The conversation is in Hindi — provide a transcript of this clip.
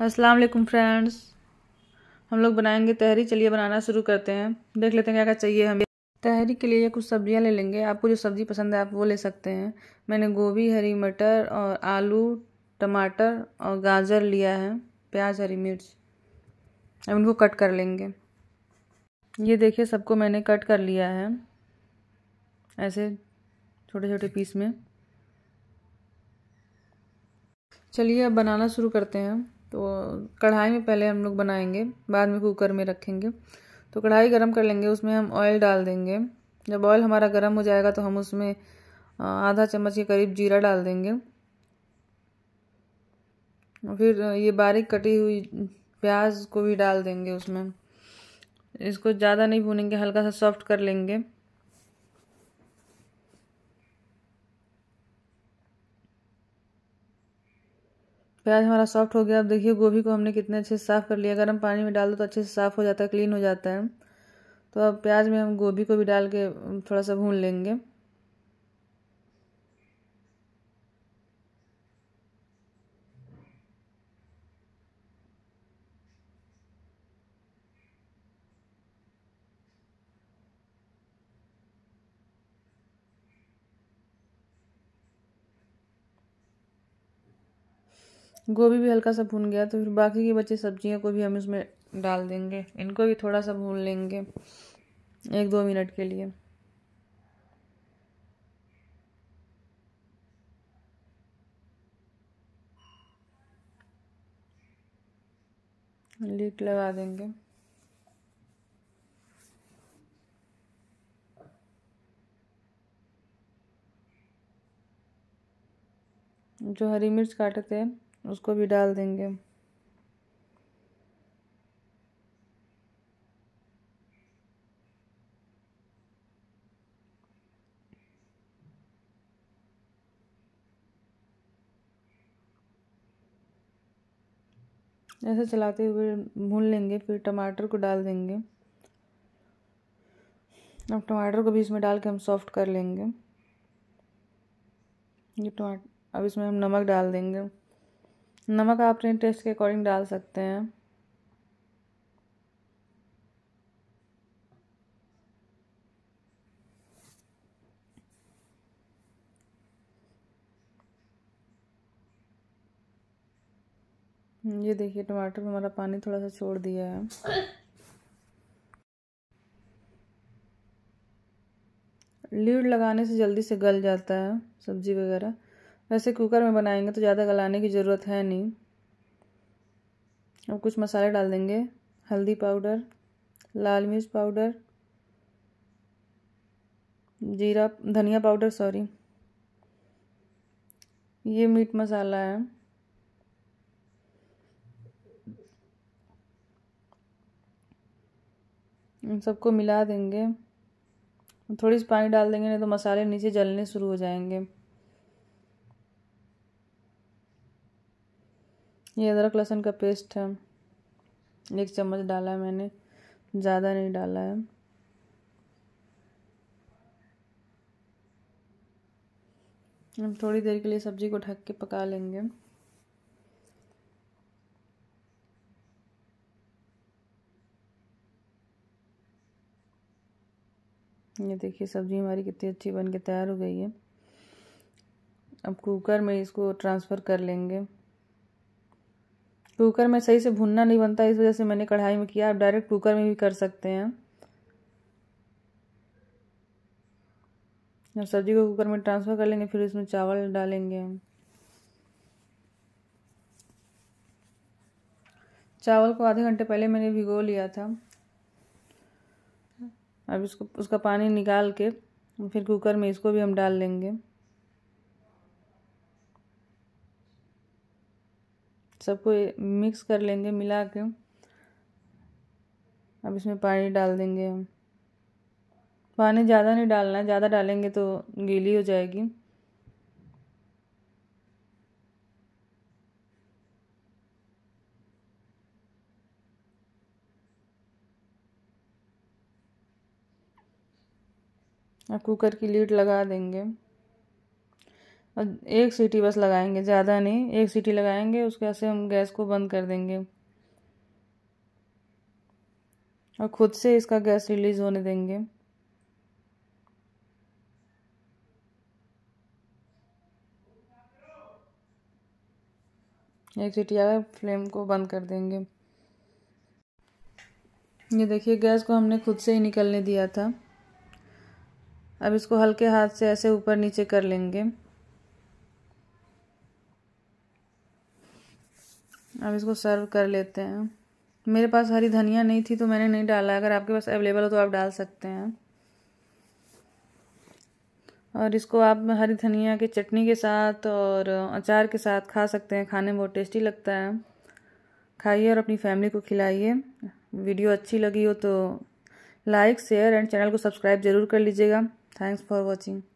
अस्सलाम वालेकुम फ्रेंड्स हम लोग बनाएंगे तहरी चलिए बनाना शुरू करते हैं देख लेते हैं क्या क्या चाहिए हमें तहरी के लिए कुछ सब्जियां ले लेंगे आपको जो सब्ज़ी पसंद है आप वो ले सकते हैं मैंने गोभी हरी मटर और आलू टमाटर और गाजर लिया है प्याज हरी मिर्च अब इनको कट कर लेंगे ये देखिए सबको मैंने कट कर लिया है ऐसे छोटे छोटे पीस में चलिए अब बनाना शुरू करते हैं तो कढ़ाई में पहले हम लोग बनाएंगे बाद में कुकर में रखेंगे तो कढ़ाई गर्म कर लेंगे उसमें हम ऑयल डाल देंगे जब ऑयल हमारा गर्म हो जाएगा तो हम उसमें आधा चम्मच के करीब जीरा डाल देंगे फिर ये बारीक कटी हुई प्याज को भी डाल देंगे उसमें इसको ज़्यादा नहीं भूनेंगे हल्का सा सॉफ्ट कर लेंगे प्याज तो हमारा सॉफ्ट हो गया अब देखिए गोभी को हमने कितने अच्छे से साफ़ कर लिया गर्म पानी में डाल दो तो अच्छे से साफ़ हो जाता है क्लीन हो जाता है तो अब प्याज में हम गोभी को भी डाल के थोड़ा सा भून लेंगे गोभी भी हल्का सा भून गया तो फिर बाकी की बची सब्जियों को भी हम इसमें डाल देंगे इनको भी थोड़ा सा भून लेंगे एक दो मिनट के लिए लीट लगा देंगे जो हरी मिर्च काटे थे उसको भी डाल देंगे ऐसे चलाते हुए भून लेंगे फिर टमाटर को डाल देंगे अब टमाटर को भी इसमें डाल के हम सॉफ्ट कर लेंगे ये टमाटर अब इसमें हम नमक डाल देंगे नमक आप अपने टेस्ट के अकॉर्डिंग डाल सकते हैं ये देखिए टमाटर में हमारा पानी थोड़ा सा छोड़ दिया है लीड लगाने से जल्दी से गल जाता है सब्ज़ी वगैरह वैसे कुकर में बनाएंगे तो ज़्यादा गलाने की ज़रूरत है नहीं अब कुछ मसाले डाल देंगे हल्दी पाउडर लाल मिर्च पाउडर जीरा धनिया पाउडर सॉरी ये मीट मसाला है इन सबको मिला देंगे थोड़ी सी पानी डाल देंगे नहीं तो मसाले नीचे जलने शुरू हो जाएंगे ये अदरक लहसुन का पेस्ट है एक चम्मच डाला है मैंने ज़्यादा नहीं डाला है हम थोड़ी देर के लिए सब्ज़ी को ढक के पका लेंगे ये देखिए सब्ज़ी हमारी कितनी अच्छी बन के तैयार हो गई है अब कुकर में इसको ट्रांसफ़र कर लेंगे कुकर में सही से भुनना नहीं बनता इस वजह से मैंने कढ़ाई में किया आप डायरेक्ट कुकर में भी कर सकते हैं जब सब्जी को कुकर में ट्रांसफ़र कर लेंगे फिर इसमें चावल डालेंगे हम चावल को आधे घंटे पहले मैंने भिगो लिया था अब इसको उसका पानी निकाल के फिर कुकर में इसको भी हम डाल लेंगे सबको मिक्स कर लेंगे मिला के अब इसमें पानी डाल देंगे हम पानी ज़्यादा नहीं डालना ज़्यादा डालेंगे तो गीली हो जाएगी अब कुकर की लीड लगा देंगे और एक सीटी बस लगाएंगे ज़्यादा नहीं एक सीटी लगाएंगे उसके बाद से हम गैस को बंद कर देंगे और ख़ुद से इसका गैस रिलीज़ होने देंगे एक सीटी आ फ्लेम को बंद कर देंगे ये देखिए गैस को हमने खुद से ही निकलने दिया था अब इसको हल्के हाथ से ऐसे ऊपर नीचे कर लेंगे अब इसको सर्व कर लेते हैं मेरे पास हरी धनिया नहीं थी तो मैंने नहीं डाला अगर आपके पास अवेलेबल हो तो आप डाल सकते हैं और इसको आप हरी धनिया के चटनी के साथ और अचार के साथ खा सकते हैं खाने में बहुत टेस्टी लगता है खाइए और अपनी फैमिली को खिलाइए वीडियो अच्छी लगी हो तो लाइक शेयर एंड चैनल को सब्सक्राइब ज़रूर कर लीजिएगा थैंक्स फॉर वॉचिंग